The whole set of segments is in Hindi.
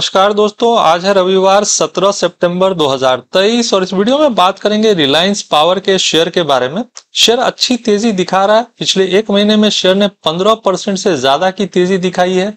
नमस्कार दोस्तों आज है रविवार 17 सितंबर 2023 और इस वीडियो में बात करेंगे रिलायंस पावर के शेयर के बारे में शेयर अच्छी तेजी दिखा रहा है पिछले एक महीने में शेयर ने 15 परसेंट से ज्यादा की तेजी दिखाई है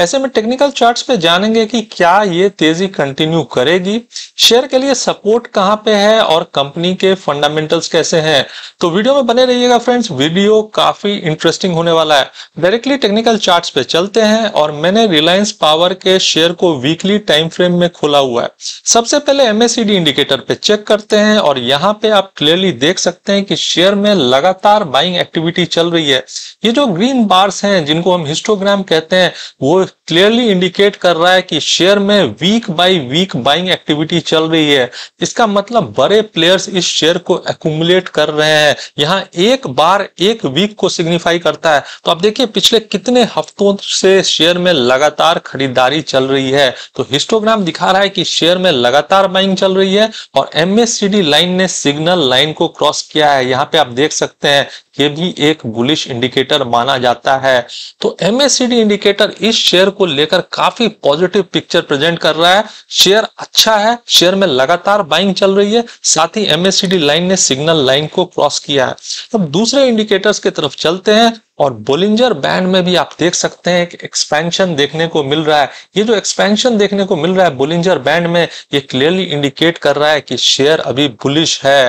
ऐसे में टेक्निकल चार्ट्स पे जानेंगे कि क्या ये तेजी कंटिन्यू करेगी शेयर के लिए सपोर्ट कहाँ पे है और कंपनी के फंडामेंटल्स कैसे हैं तो वीडियो में बने रहिएगा फ्रेंड्स वीडियो काफी इंटरेस्टिंग होने वाला है डायरेक्टली टेक्निकल चार्ट्स पे चलते हैं और मैंने रिलायंस पावर के शेयर को वीकली टाइम फ्रेम में खोला हुआ है सबसे पहले एमएससीडी इंडिकेटर पे चेक करते हैं और यहाँ पे आप क्लियरली देख सकते हैं कि शेयर में लगातार बाइंग एक्टिविटी चल रही है ये जो ग्रीन बार्स हैं जिनको हम हिस्टोग्राम कहते हैं वो क्लियरली इंडिकेट कर रहा है कि शेयर में week by week buying activity चल रही है इसका मतलब बड़े प्लेयर्स इस शेयर को एकट कर रहे हैं यहाँ एक बार एक वीक को सिग्निफाई करता है तो आप देखिए पिछले कितने हफ्तों से शेयर में लगातार खरीदारी चल रही है तो हिस्टोग्राम दिखा रहा है कि शेयर में लगातार बाइंग चल रही है और एम लाइन ने सिग्नल लाइन को क्रॉस किया है यहाँ पे आप देख सकते हैं ये भी एक बुलिश इंडिकेटर माना जाता है तो एमएससीडी इंडिकेटर इस शेयर को लेकर काफी पॉजिटिव पिक्चर प्रेजेंट कर रहा है शेयर अच्छा है शेयर में लगातार बाइंग चल रही है साथ ही एमएससीडी लाइन ने सिग्नल लाइन को क्रॉस किया है अब दूसरे इंडिकेटर्स की तरफ चलते हैं और बोलिंजर बैंड में भी आप देख सकते हैं कि एक्सपेंशन देखने को मिल रहा है ये जो एक्सपेंशन देखने को मिल रहा है बोलिंजर बैंड में ये क्लियरली इंडिकेट कर रहा है कि शेयर अभी बुलिश है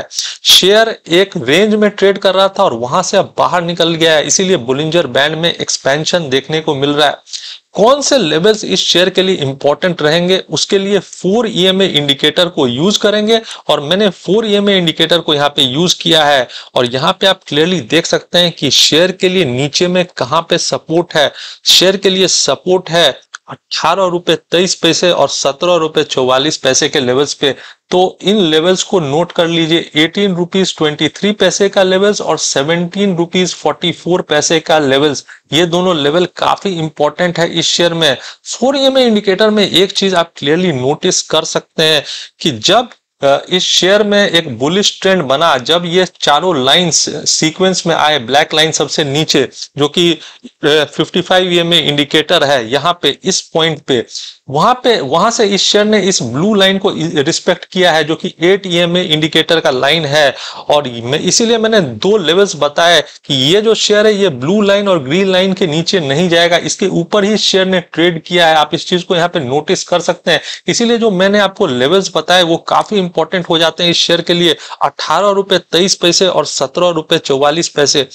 शेयर एक रेंज में ट्रेड कर रहा था और वहां से अब बाहर निकल गया है इसीलिए बोलिंजर बैंड में एक्सपेंशन देखने को मिल रहा है कौन से लेवल्स इस शेयर के लिए इंपॉर्टेंट रहेंगे उसके लिए फोर ईएमए इंडिकेटर को यूज करेंगे और मैंने फोर ईएमए इंडिकेटर को यहाँ पे यूज किया है और यहाँ पे आप क्लियरली देख सकते हैं कि शेयर के लिए नीचे में कहाँ पे सपोर्ट है शेयर के लिए सपोर्ट है अट्ठारह रुपए तेईस पैसे और सत्रह रुपए चौवालीस पैसे के लेवल्स पे तो इन लेवल्स को नोट कर लीजिए एटीन रुपीज ट्वेंटी थ्री पैसे का लेवल्स और सेवनटीन रुपीज फोर्टी फोर पैसे का लेवल्स ये दोनों लेवल काफी इंपॉर्टेंट है इस शेयर में फोर इंडिकेटर में एक चीज आप क्लियरली नोटिस कर सकते हैं कि जब इस शेयर में एक बुलिश ट्रेंड बना जब ये चारों लाइंस सीक्वेंस में आए ब्लैक लाइन सबसे नीचे जो कि 55 ये में इंडिकेटर है यहाँ पे इस पॉइंट पे वहां पे वहां से इस शेयर ने इस ब्लू लाइन को रिस्पेक्ट किया है जो कि 8 ई एम इंडिकेटर का लाइन है और मैं इसीलिए मैंने दो लेवल्स बताए कि ये जो शेयर है ये ब्लू लाइन और ग्रीन लाइन के नीचे नहीं जाएगा इसके ऊपर ही शेयर ने ट्रेड किया है आप इस चीज को यहाँ पे नोटिस कर सकते हैं इसीलिए जो मैंने आपको लेवल्स बताए वो काफी इंपॉर्टेंट हो जाते हैं इस शेयर के लिए अठारह रुपए तेईस पैसे और सत्रह रुपए चौवालीस पैसे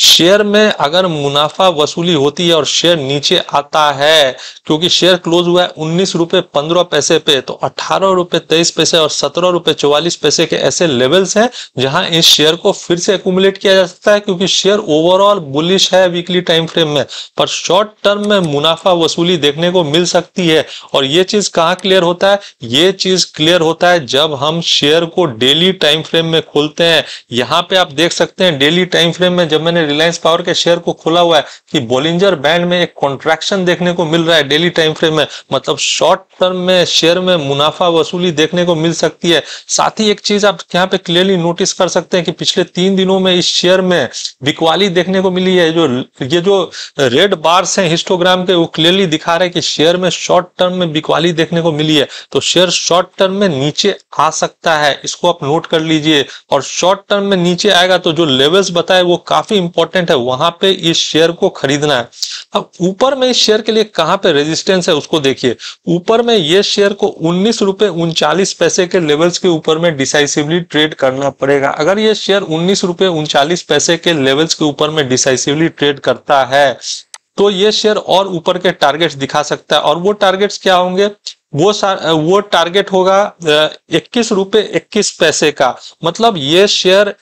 शेयर में अगर मुनाफा वसूली होती है और शेयर नीचे आता है क्योंकि शेयर क्लोज हुआ है उन्नीस रुपए पंद्रह पैसे पे तो अठारह रुपए तेईस पैसे और सत्रह रुपए चौवालीस पैसे के ऐसे लेवल्स हैं जहां इस शेयर को फिर से एकुमुलेट किया जा सकता है क्योंकि शेयर ओवरऑल बुलिश है वीकली टाइम फ्रेम में पर शॉर्ट टर्म में मुनाफा वसूली देखने को मिल सकती है और ये चीज कहाँ क्लियर होता है ये चीज क्लियर होता है जब हम शेयर को डेली टाइम फ्रेम में खोलते हैं यहाँ पे आप देख सकते हैं डेली टाइम फ्रेम में जब मैंने ने रिलायंस पावर के शेयर को खोला हुआ है कि बोलिंजर बैंड में एक कॉन्ट्रैक्शन देखने को मिल रहा है डेली टाइम फ्रेम में मतलब शॉर्ट टर्म में शेयर में मुनाफा वसूली देखने को मिल सकती है साथ ही एक चीज आप यहाँ पे क्लियरली नोटिस कर सकते हैं कि पिछले तीन दिनों में इस शेयर में बिकवाली देखने को मिली है जो ये जो रेड बार्स है हिस्टोग्राम के वो क्लियरली दिखा रहे हैं कि शेयर में शॉर्ट टर्म में बिकवाली देखने को मिली है तो शेयर शॉर्ट टर्म में नीचे आ सकता है इसको आप नोट कर लीजिए और शॉर्ट टर्म में नीचे आएगा तो जो लेवल्स बताए वो काफी इंपॉर्टेंट है वहां पे इस शेयर को खरीदना है अब ऊपर में इस शेयर के लिए कहां पे रेजिस्टेंस है उसको देखिए ऊपर में ये शेयर को उन्नीस रुपए उनचालीस पैसे के लेवल्स के ऊपर में डिसाइसिवली ट्रेड करना पड़ेगा अगर ये शेयर उन्नीस रुपए उनचालीस पैसे के लेवल्स के ऊपर में डिसाइसिवली ट्रेड करता है तो ये शेयर और ऊपर के टारगेट्स दिखा सकता है और वो टारगेट्स क्या होंगे वो वो टारगेट होगा इक्कीस रुपए इक्कीस पैसे का मतलब ये शेयर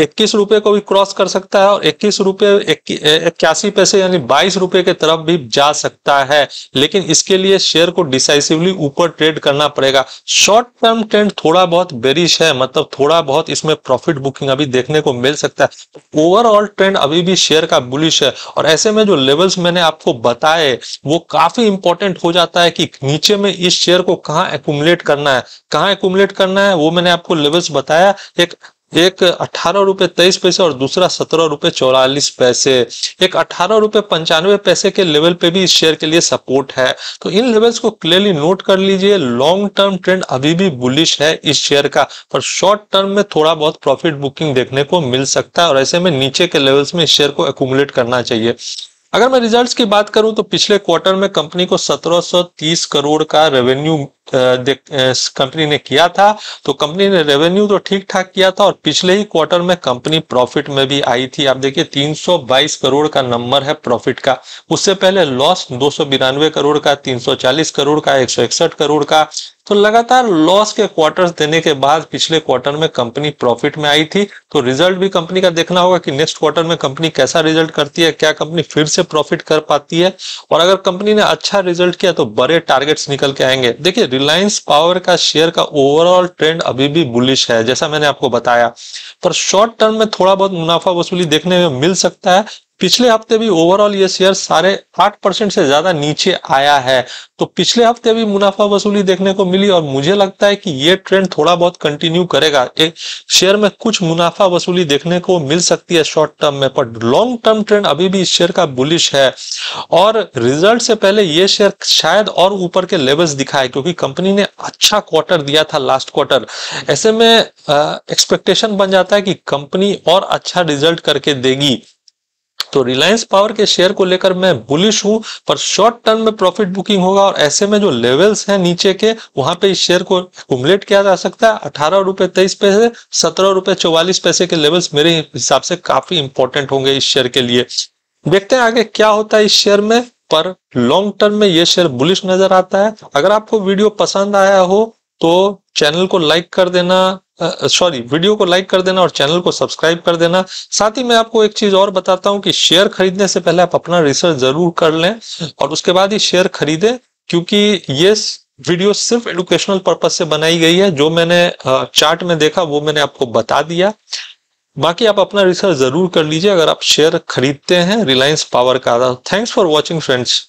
इक्कीस रुपए को भी क्रॉस कर सकता है और इक्कीस रुपए इक्यासी पैसे यानी बाईस रुपए के तरफ भी जा सकता है लेकिन इसके लिए शेयर को डिसाइसिवली ऊपर ट्रेड करना पड़ेगा शॉर्ट टर्म ट्रेंड थोड़ा बहुत बेरिश है मतलब थोड़ा बहुत इसमें प्रॉफिट बुकिंग अभी देखने को मिल सकता है ओवरऑल ट्रेंड अभी भी शेयर का बुलिश है और ऐसे में जो लेवल्स मैंने आपको बताए वो काफी इंपॉर्टेंट हो जाता है कि नीचे में इस शेयर को कहाँ एकुमुलेट करना है कहाँ एकुमुलेट करना है वो मैंने आपको लेवल्स बताया एक एक अठारह रुपए तेईस पैसे और दूसरा सत्रह रुपए चौरालीस पैसे एक अठारह रुपए पंचानवे पैसे के लेवल पे भी इस शेयर के लिए सपोर्ट है तो इन लेवल्स को क्लियरली नोट कर लीजिए लॉन्ग टर्म ट्रेंड अभी भी बुलिश है इस शेयर का पर शॉर्ट टर्म में थोड़ा बहुत प्रॉफिट बुकिंग देखने को मिल सकता है और ऐसे में नीचे के लेवल्स में इस शेयर को एकुमुलेट करना चाहिए अगर मैं रिजल्ट्स की बात करूं तो पिछले क्वार्टर में कंपनी को 1730 करोड़ का रेवेन्यू कंपनी ने किया था तो कंपनी ने रेवेन्यू तो ठीक ठाक किया था और पिछले ही क्वार्टर में कंपनी प्रॉफिट में भी आई थी आप देखिए 322 करोड़ का नंबर है प्रॉफिट का उससे पहले लॉस दो करोड़ का 340 करोड़ का एक करोड़ का तो लगातार लॉस के क्वार्टर्स देने के बाद पिछले क्वार्टर में कंपनी प्रॉफिट में आई थी तो रिजल्ट भी कंपनी का देखना होगा कि नेक्स्ट क्वार्टर में कंपनी कैसा रिजल्ट करती है क्या कंपनी फिर से प्रॉफिट कर पाती है और अगर कंपनी ने अच्छा रिजल्ट किया तो बड़े टारगेट्स निकल के आएंगे देखिए रिलायंस पावर का शेयर का ओवरऑल ट्रेंड अभी भी बुलिश है जैसा मैंने आपको बताया पर शॉर्ट टर्म में थोड़ा बहुत मुनाफा वसूली देखने में मिल सकता है पिछले हफ्ते भी ओवरऑल ये शेयर साढ़े आठ परसेंट से ज्यादा नीचे आया है तो पिछले हफ्ते भी मुनाफा वसूली देखने को मिली और मुझे लगता है कि ये ट्रेंड थोड़ा बहुत कंटिन्यू करेगा एक शेयर में कुछ मुनाफा वसूली देखने को मिल सकती है शॉर्ट टर्म में पर लॉन्ग टर्म ट्रेंड अभी भी इस शेयर का बुलिश है और रिजल्ट से पहले ये शेयर शायद और ऊपर के लेवल्स दिखाए क्योंकि कंपनी ने अच्छा क्वार्टर दिया था लास्ट क्वार्टर ऐसे में एक्सपेक्टेशन बन जाता है कि कंपनी और अच्छा रिजल्ट करके देगी तो रिलायंस पावर के शेयर को लेकर मैं बुलिश हूं पर शॉर्ट टर्म में प्रॉफिट बुकिंग होगा और ऐसे में जो लेवल्स हैं नीचे के वहां पे इस शेयर को एकुमलेट किया जा सकता है अठारह रुपए तेईस पैसे सत्रह रुपए चौवालीस पैसे के लेवल्स मेरे हिसाब से काफी इंपॉर्टेंट होंगे इस शेयर के लिए देखते हैं आगे क्या होता है इस शेयर में पर लॉन्ग टर्म में ये शेयर बुलिश नजर आता है अगर आपको वीडियो पसंद आया हो तो चैनल को लाइक कर देना सॉरी वीडियो को लाइक कर देना और चैनल को सब्सक्राइब कर देना साथ ही मैं आपको एक चीज और बताता हूं कि शेयर खरीदने से पहले आप अपना रिसर्च जरूर कर लें और उसके बाद ही शेयर खरीदें क्योंकि ये वीडियो सिर्फ एडुकेशनल पर्पज से बनाई गई है जो मैंने चार्ट में देखा वो मैंने आपको बता दिया बाकी आप अपना रिसर्च जरूर कर लीजिए अगर आप शेयर खरीदते हैं रिलायंस पावर का थैंक्स फॉर वॉचिंग फ्रेंड्स